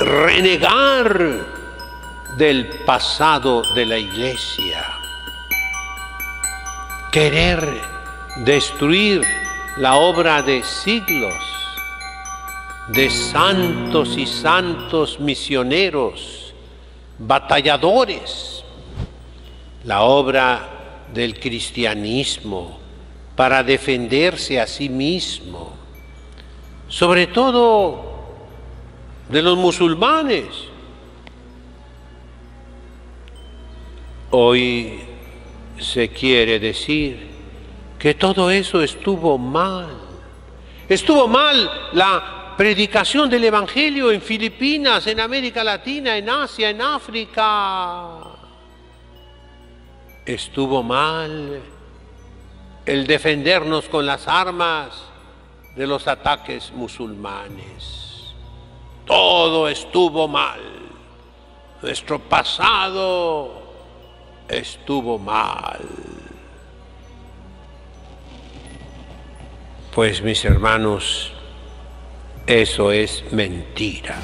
renegar del pasado de la iglesia, querer destruir la obra de siglos, de santos y santos misioneros, batalladores, la obra del cristianismo para defenderse a sí mismo, sobre todo de los musulmanes. Hoy se quiere decir que todo eso estuvo mal. Estuvo mal la predicación del Evangelio en Filipinas, en América Latina, en Asia, en África. Estuvo mal el defendernos con las armas de los ataques musulmanes. Todo estuvo mal. Nuestro pasado estuvo mal. Pues mis hermanos, eso es mentira.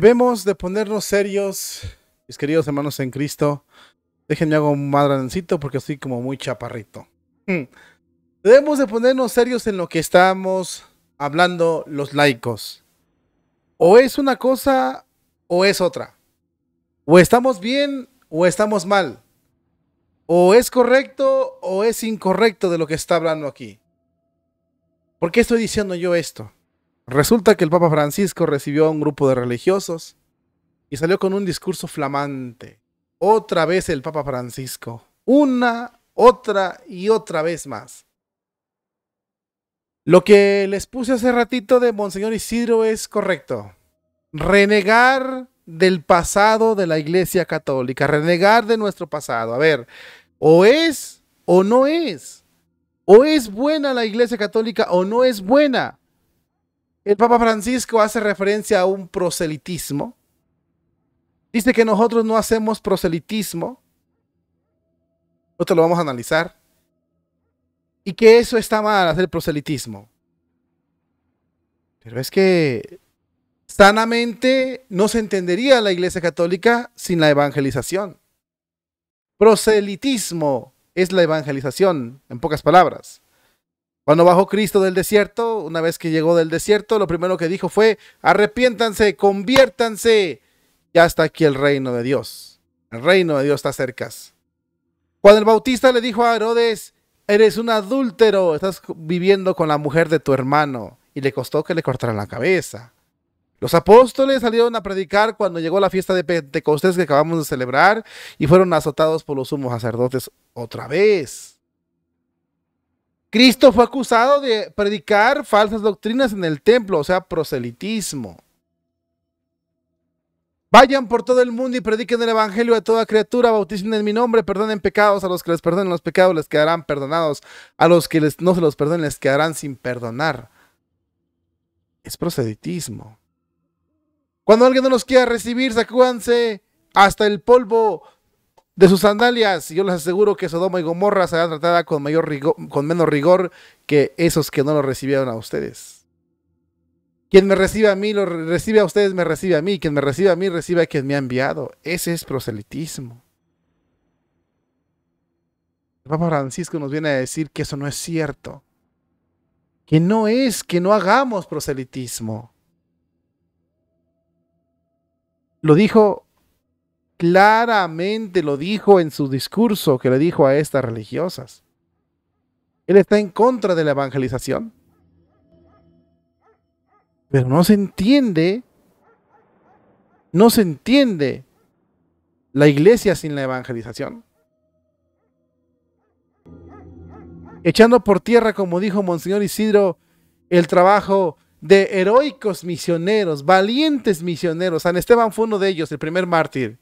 Debemos de ponernos serios, mis queridos hermanos en Cristo. Déjenme hago un madrancito porque estoy como muy chaparrito. Mm. Debemos de ponernos serios en lo que estamos hablando los laicos. O es una cosa o es otra. O estamos bien o estamos mal. O es correcto o es incorrecto de lo que está hablando aquí. ¿Por qué estoy diciendo yo esto? Resulta que el Papa Francisco recibió a un grupo de religiosos y salió con un discurso flamante. Otra vez el Papa Francisco. Una, otra y otra vez más. Lo que les puse hace ratito de Monseñor Isidro es correcto. Renegar del pasado de la Iglesia Católica, renegar de nuestro pasado. A ver, o es o no es. O es buena la Iglesia Católica o no es buena el Papa Francisco hace referencia a un proselitismo. Dice que nosotros no hacemos proselitismo. nosotros lo vamos a analizar. Y que eso está mal, hacer proselitismo. Pero es que sanamente no se entendería la Iglesia Católica sin la evangelización. Proselitismo es la evangelización, en pocas palabras. Cuando bajó Cristo del desierto, una vez que llegó del desierto, lo primero que dijo fue, arrepiéntanse, conviértanse. Ya está aquí el reino de Dios. El reino de Dios está cerca. Cuando el Bautista le dijo a Herodes, eres un adúltero, estás viviendo con la mujer de tu hermano, y le costó que le cortaran la cabeza. Los apóstoles salieron a predicar cuando llegó la fiesta de Pentecostés que acabamos de celebrar y fueron azotados por los sumos sacerdotes otra vez. Cristo fue acusado de predicar falsas doctrinas en el templo, o sea, proselitismo. Vayan por todo el mundo y prediquen el evangelio a toda criatura, bauticen en mi nombre, perdonen pecados, a los que les perdonen los pecados les quedarán perdonados, a los que les, no se los perdonen les quedarán sin perdonar. Es proselitismo. Cuando alguien no los quiera recibir, sacúanse hasta el polvo de sus sandalias. Y yo les aseguro que Sodoma y Gomorra será tratada con, mayor con menos rigor que esos que no lo recibieron a ustedes. Quien me recibe a mí, lo recibe a ustedes, me recibe a mí. Quien me recibe a mí, recibe a quien me ha enviado. Ese es proselitismo. El Papa Francisco nos viene a decir que eso no es cierto. Que no es que no hagamos proselitismo. Lo dijo claramente lo dijo en su discurso que le dijo a estas religiosas. Él está en contra de la evangelización. Pero no se entiende, no se entiende la iglesia sin la evangelización. Echando por tierra, como dijo Monseñor Isidro, el trabajo de heroicos misioneros, valientes misioneros. San Esteban fue uno de ellos, el primer mártir.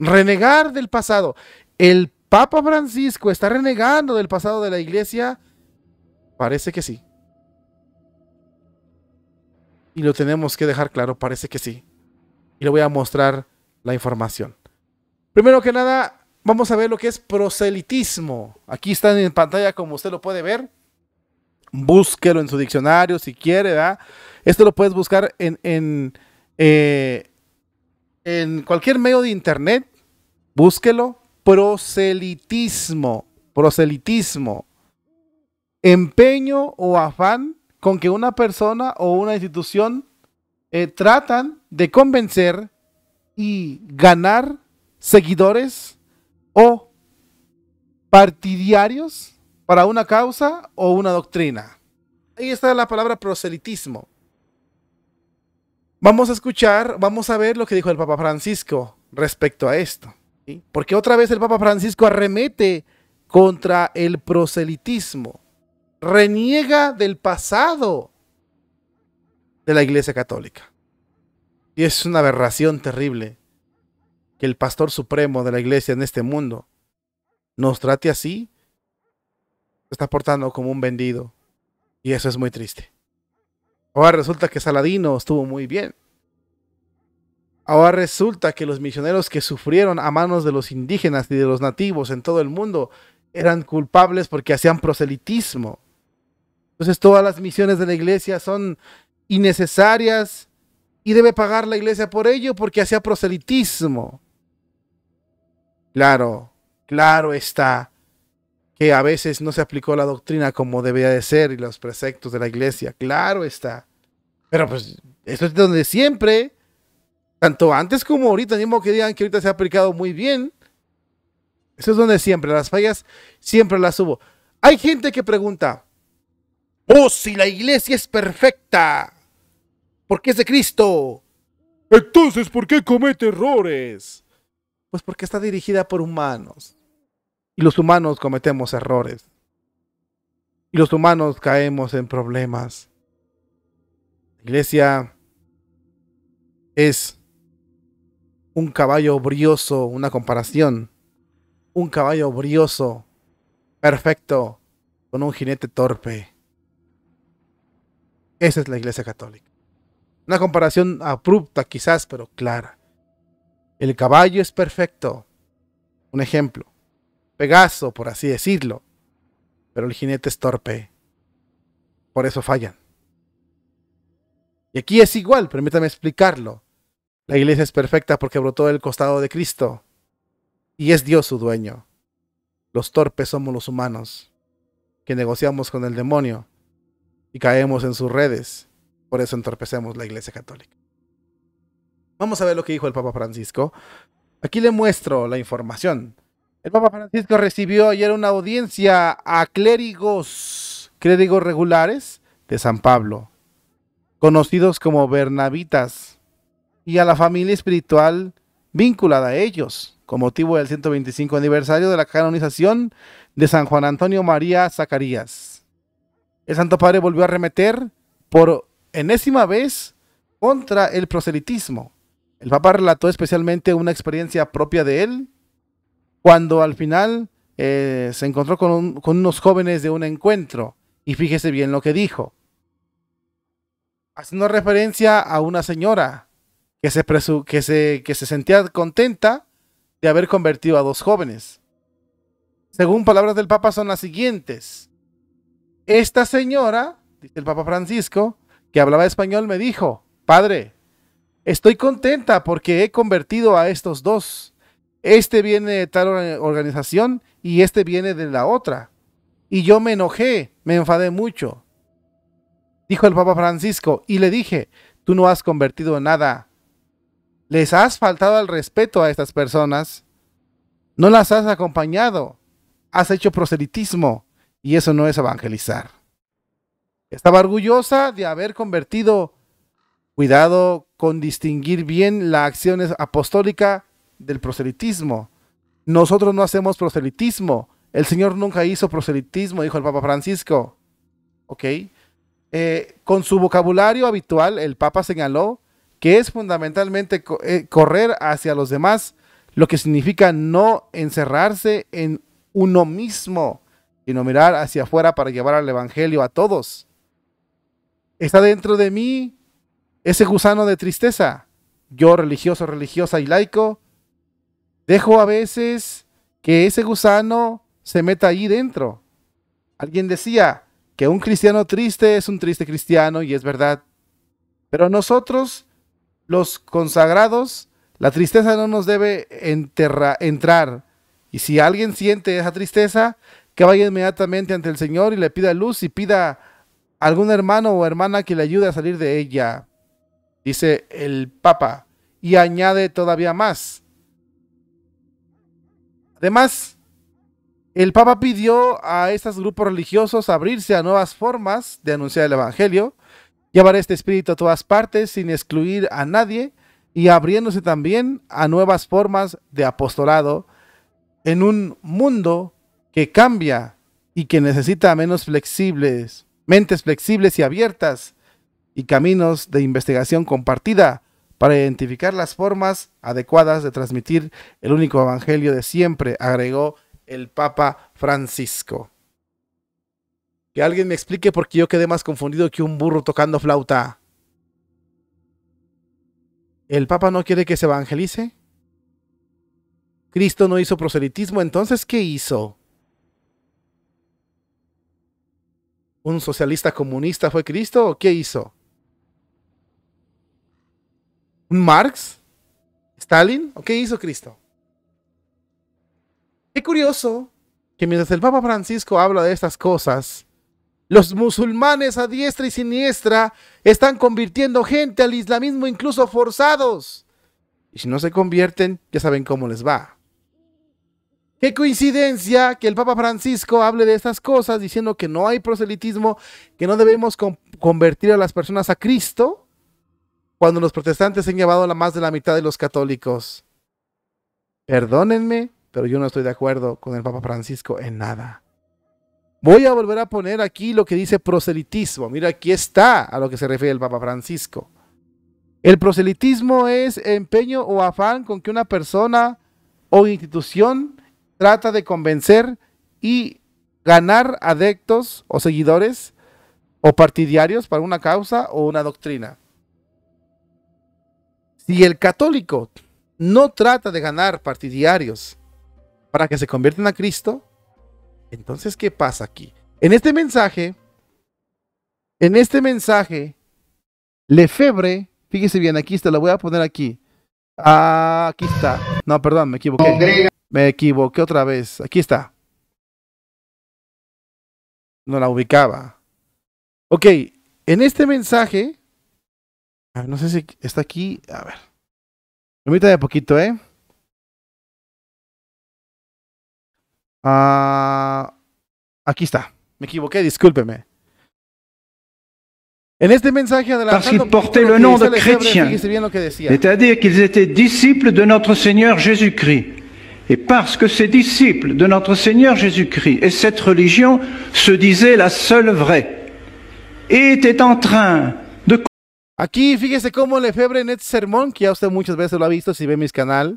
Renegar del pasado. El Papa Francisco está renegando del pasado de la iglesia. Parece que sí. Y lo tenemos que dejar claro, parece que sí. Y le voy a mostrar la información. Primero que nada, vamos a ver lo que es proselitismo. Aquí está en pantalla, como usted lo puede ver. Búsquelo en su diccionario si quiere, ¿verdad? Esto lo puedes buscar en, en eh, cualquier medio de internet búsquelo, proselitismo, proselitismo, empeño o afán con que una persona o una institución eh, tratan de convencer y ganar seguidores o partidarios para una causa o una doctrina. Ahí está la palabra proselitismo. Vamos a escuchar, vamos a ver lo que dijo el Papa Francisco respecto a esto. Porque otra vez el Papa Francisco arremete contra el proselitismo, reniega del pasado de la Iglesia Católica. Y es una aberración terrible que el pastor supremo de la Iglesia en este mundo nos trate así. Se está portando como un vendido. Y eso es muy triste. Ahora resulta que Saladino estuvo muy bien. Ahora resulta que los misioneros que sufrieron a manos de los indígenas y de los nativos en todo el mundo eran culpables porque hacían proselitismo. Entonces todas las misiones de la iglesia son innecesarias y debe pagar la iglesia por ello porque hacía proselitismo. Claro, claro está que a veces no se aplicó la doctrina como debía de ser y los preceptos de la iglesia, claro está. Pero pues esto es donde siempre tanto antes como ahorita, mismo que digan que ahorita se ha aplicado muy bien. Eso es donde siempre, las fallas siempre las hubo. Hay gente que pregunta, oh, si la iglesia es perfecta, porque es de Cristo, entonces ¿por qué comete errores? Pues porque está dirigida por humanos. Y los humanos cometemos errores. Y los humanos caemos en problemas. La iglesia es un caballo brioso, una comparación. Un caballo brioso, perfecto, con un jinete torpe. Esa es la Iglesia Católica. Una comparación abrupta quizás, pero clara. El caballo es perfecto. Un ejemplo. Pegaso, por así decirlo. Pero el jinete es torpe. Por eso fallan. Y aquí es igual, permítame explicarlo. La iglesia es perfecta porque brotó del costado de Cristo y es Dios su dueño. Los torpes somos los humanos, que negociamos con el demonio y caemos en sus redes. Por eso entorpecemos la iglesia católica. Vamos a ver lo que dijo el Papa Francisco. Aquí le muestro la información. El Papa Francisco recibió ayer una audiencia a clérigos, clérigos regulares de San Pablo, conocidos como Bernabitas, y a la familia espiritual vinculada a ellos, con motivo del 125 aniversario de la canonización de San Juan Antonio María Zacarías. El Santo Padre volvió a remeter por enésima vez contra el proselitismo. El Papa relató especialmente una experiencia propia de él, cuando al final eh, se encontró con unos jóvenes de un encuentro, y fíjese bien lo que dijo haciendo referencia a una señora que se, que se, se sentía contenta de haber convertido a dos jóvenes. Según palabras del Papa son las siguientes. Esta señora, dice el Papa Francisco, que hablaba español, me dijo, Padre, estoy contenta porque he convertido a estos dos. Este viene de tal organización y este viene de la otra. Y yo me enojé, me enfadé mucho. Dijo el Papa Francisco y le dije, tú no has convertido nada les has faltado al respeto a estas personas, no las has acompañado, has hecho proselitismo y eso no es evangelizar. Estaba orgullosa de haber convertido, cuidado con distinguir bien la acción apostólica del proselitismo. Nosotros no hacemos proselitismo. El Señor nunca hizo proselitismo, dijo el Papa Francisco. ¿Ok? Eh, con su vocabulario habitual, el Papa señaló que es fundamentalmente eh, correr hacia los demás, lo que significa no encerrarse en uno mismo, sino mirar hacia afuera para llevar al Evangelio a todos. Está dentro de mí ese gusano de tristeza. Yo, religioso, religiosa y laico, dejo a veces que ese gusano se meta ahí dentro. Alguien decía que un cristiano triste es un triste cristiano y es verdad. Pero nosotros los consagrados, la tristeza no nos debe entrar. Y si alguien siente esa tristeza, que vaya inmediatamente ante el Señor y le pida luz y pida algún hermano o hermana que le ayude a salir de ella, dice el Papa. Y añade todavía más. Además, el Papa pidió a estos grupos religiosos abrirse a nuevas formas de anunciar el Evangelio Llevar este espíritu a todas partes sin excluir a nadie y abriéndose también a nuevas formas de apostolado en un mundo que cambia y que necesita menos flexibles, mentes flexibles y abiertas y caminos de investigación compartida para identificar las formas adecuadas de transmitir el único evangelio de siempre, agregó el Papa Francisco. Que alguien me explique porque yo quedé más confundido que un burro tocando flauta. ¿El Papa no quiere que se evangelice? Cristo no hizo proselitismo, entonces ¿qué hizo? ¿Un socialista comunista fue Cristo o qué hizo? ¿Un Marx? ¿Stalin? ¿O qué hizo Cristo? Qué curioso que mientras el Papa Francisco habla de estas cosas, los musulmanes a diestra y siniestra están convirtiendo gente al islamismo incluso forzados. Y si no se convierten, ya saben cómo les va. Qué coincidencia que el Papa Francisco hable de estas cosas diciendo que no hay proselitismo, que no debemos convertir a las personas a Cristo, cuando los protestantes han llevado a más de la mitad de los católicos. Perdónenme, pero yo no estoy de acuerdo con el Papa Francisco en nada. Voy a volver a poner aquí lo que dice proselitismo. Mira, aquí está a lo que se refiere el Papa Francisco. El proselitismo es empeño o afán con que una persona o institución trata de convencer y ganar adeptos o seguidores o partidarios para una causa o una doctrina. Si el católico no trata de ganar partidarios para que se conviertan a Cristo, entonces, ¿qué pasa aquí? En este mensaje, en este mensaje, Lefebre, fíjese bien, aquí está, la voy a poner aquí. Ah, aquí está. No, perdón, me equivoqué. Me equivoqué otra vez. Aquí está. No la ubicaba. Ok, en este mensaje, no sé si está aquí, a ver. Permítame poquito, ¿eh? Ah, aquí está. Me equivoqué, discúlpeme. Parce qu'ils portaient le nom de chrétiens, c'est-à-dire qu'ils étaient disciples de notre Seigneur Jésus-Christ. Et parce que ces disciples de notre Seigneur Jésus-Christ et cette religion se disaient la seule vraie, et étaient en train de... Aquí, fíjese cómo Lefebvre en este sermón, que ya usted muchas veces lo ha visto si ve mis canal,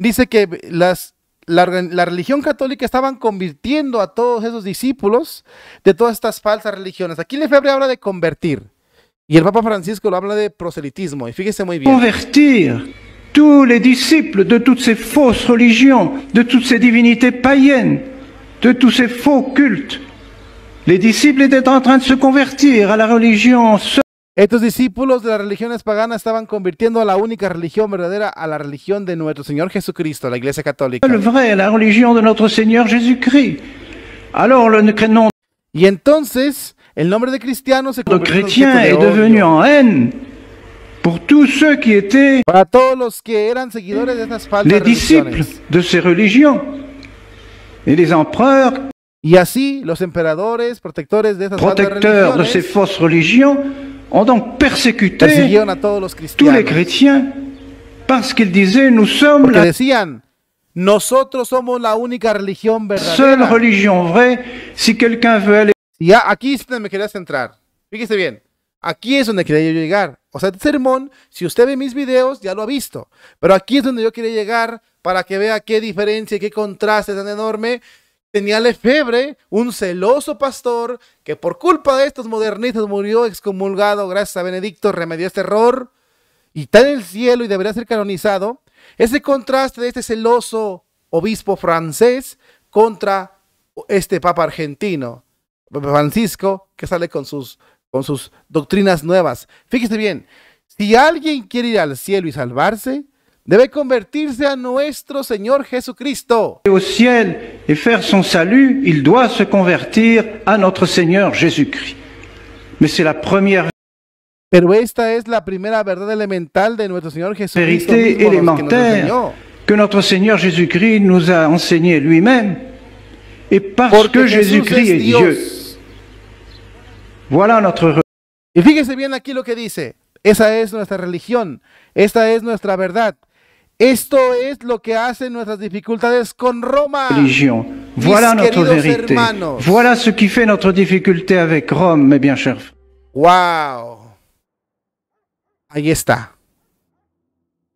dice que las la, religion religión católica estaban convirtiendo a todos esos discípulos de todas estas falsas religiones. le Lefebvre habla de convertir y el Papa Francisco lo habla de proselitismo. Y fíjese muy bien. Convertir tous les disciples de toutes ces fausses religions, de toutes ces divinités païennes, de tous ces faux cultes. Les disciples étaient en train de se convertir à la religion. Estos discípulos de las religiones paganas estaban convirtiendo a la única religión verdadera a la religión de nuestro Señor Jesucristo, la Iglesia Católica. la de Y entonces, el nombre de cristiano se convirtió en de odio. Para todos los que eran seguidores de estas falsas religiones. de ces religions. Et les empereurs, y así, los emperadores, protectores de estas falsas religiones. de ces fausses religions ont donc a todos los cristianos. les chrétiens parce qu'ils disaient nous sommes Porque la decían, nosotros somos la única religión verdadera. seule religion vraie si quelqu'un veut aller y aquí es donde me quería centrar fíjese bien aquí es donde quería yo llegar o sea este sermón si usted ve mis videos ya lo ha visto pero aquí es donde yo quería llegar para que vea qué diferencia y qué contraste tan enorme tenía febre un celoso pastor, que por culpa de estos modernistas murió excomulgado gracias a Benedicto, remedió este error, y está en el cielo y debería ser canonizado, ese contraste de este celoso obispo francés contra este papa argentino, Francisco, que sale con sus, con sus doctrinas nuevas. Fíjese bien, si alguien quiere ir al cielo y salvarse, debe convertirse a nuestro Señor Jesucristo. au ciel et faire son salut, il doit se convertir a notre Señor Jesucristo. Mais c'est la première Pero esta es la primera verdad elemental de nuestro Señor Jesucristo. élémentaire que nuestro Señor Jesucristo nos ha a enseigné lui-même et parce Porque que Jésus-Christ Dios. Dieu. Voilà notre Y fíjese bien aquí lo que dice. Esa es nuestra religión. Esta es nuestra verdad. Esto es lo que hacen nuestras dificultades con Roma. Religion. Voilà notre vérité. Hermanos. Voilà ce qui fait notre difficulté avec Rome, mes bien chers. Wow. Ahí está.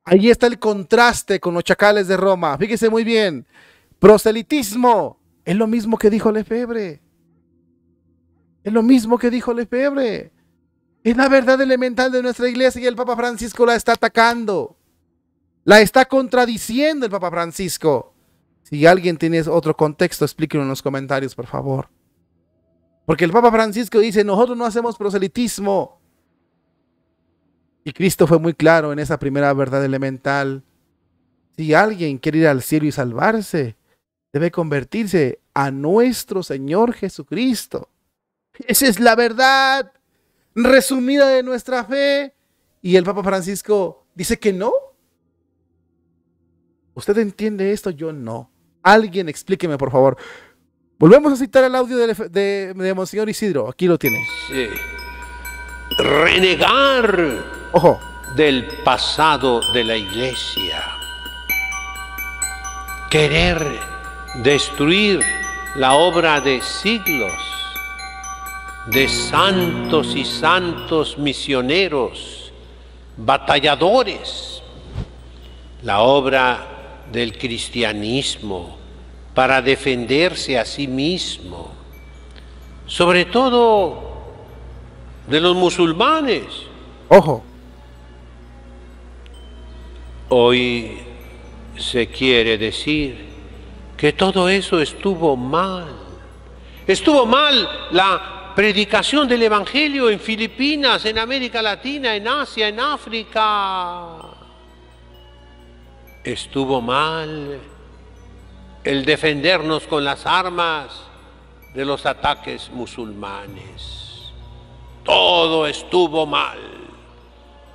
Ahí está el contraste con los chacales de Roma. Fíjese muy bien. Proselitismo es lo mismo que dijo Lefebvre. Es lo mismo que dijo Lefebvre. Es la verdad elemental de nuestra iglesia y el Papa Francisco la está atacando. La está contradiciendo el Papa Francisco. Si alguien tiene otro contexto, explíquenlo en los comentarios, por favor. Porque el Papa Francisco dice, nosotros no hacemos proselitismo. Y Cristo fue muy claro en esa primera verdad elemental. Si alguien quiere ir al cielo y salvarse, debe convertirse a nuestro Señor Jesucristo. Esa es la verdad resumida de nuestra fe. Y el Papa Francisco dice que no, ¿Usted entiende esto? Yo no. Alguien explíqueme, por favor. Volvemos a citar el audio de, Monseñor Isidro. Aquí lo tiene. Renegar Ojo. del pasado de la iglesia. Querer destruir la obra de siglos, de santos y santos misioneros, batalladores, la obra del cristianismo para defenderse a sí mismo, sobre todo de los musulmanes. Ojo. Hoy se quiere decir que todo eso estuvo mal. Estuvo mal la predicación del Evangelio en Filipinas, en América Latina, en Asia, en África estuvo mal el defendernos con las armas de los ataques musulmanes. Todo estuvo mal.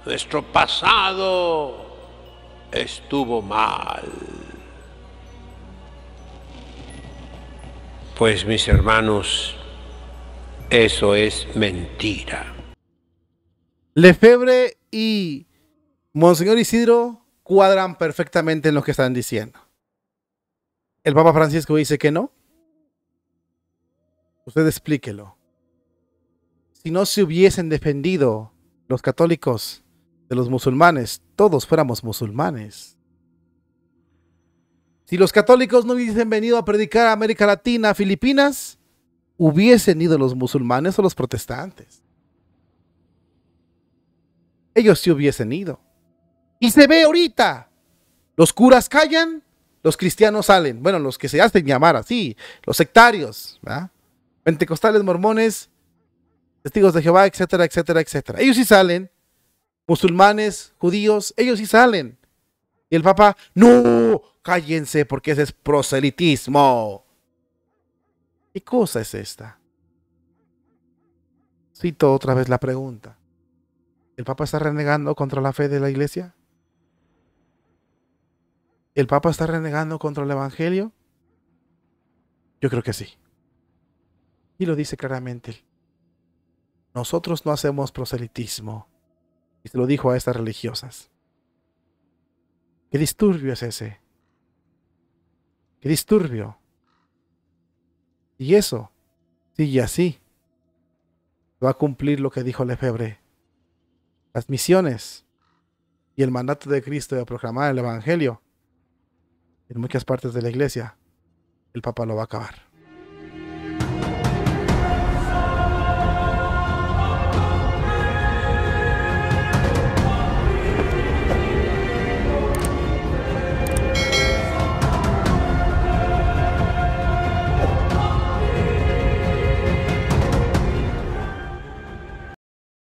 Nuestro pasado estuvo mal. Pues mis hermanos, eso es mentira. Lefebre y Monseñor Isidro cuadran perfectamente en lo que están diciendo. El Papa Francisco dice que no. Usted explíquelo. Si no se hubiesen defendido los católicos de los musulmanes, todos fuéramos musulmanes. Si los católicos no hubiesen venido a predicar a América Latina, a Filipinas, hubiesen ido los musulmanes o los protestantes. Ellos sí hubiesen ido. Y se ve ahorita. Los curas callan, los cristianos salen. Bueno, los que se hacen llamar así, los sectarios, ¿verdad? pentecostales, mormones, testigos de Jehová, etcétera, etcétera, etcétera. Ellos sí salen. Musulmanes, judíos, ellos sí salen. Y el Papa, no, cállense porque ese es proselitismo. ¿Qué cosa es esta? Cito otra vez la pregunta. ¿El Papa está renegando contra la fe de la iglesia? ¿El Papa está renegando contra el Evangelio? Yo creo que sí. Y lo dice claramente. Nosotros no hacemos proselitismo. Y se lo dijo a estas religiosas. ¿Qué disturbio es ese? ¿Qué disturbio? Y eso sigue así. Va a cumplir lo que dijo Lefebvre. Las misiones y el mandato de Cristo de proclamar el Evangelio en muchas partes de la iglesia, el Papa lo va a acabar.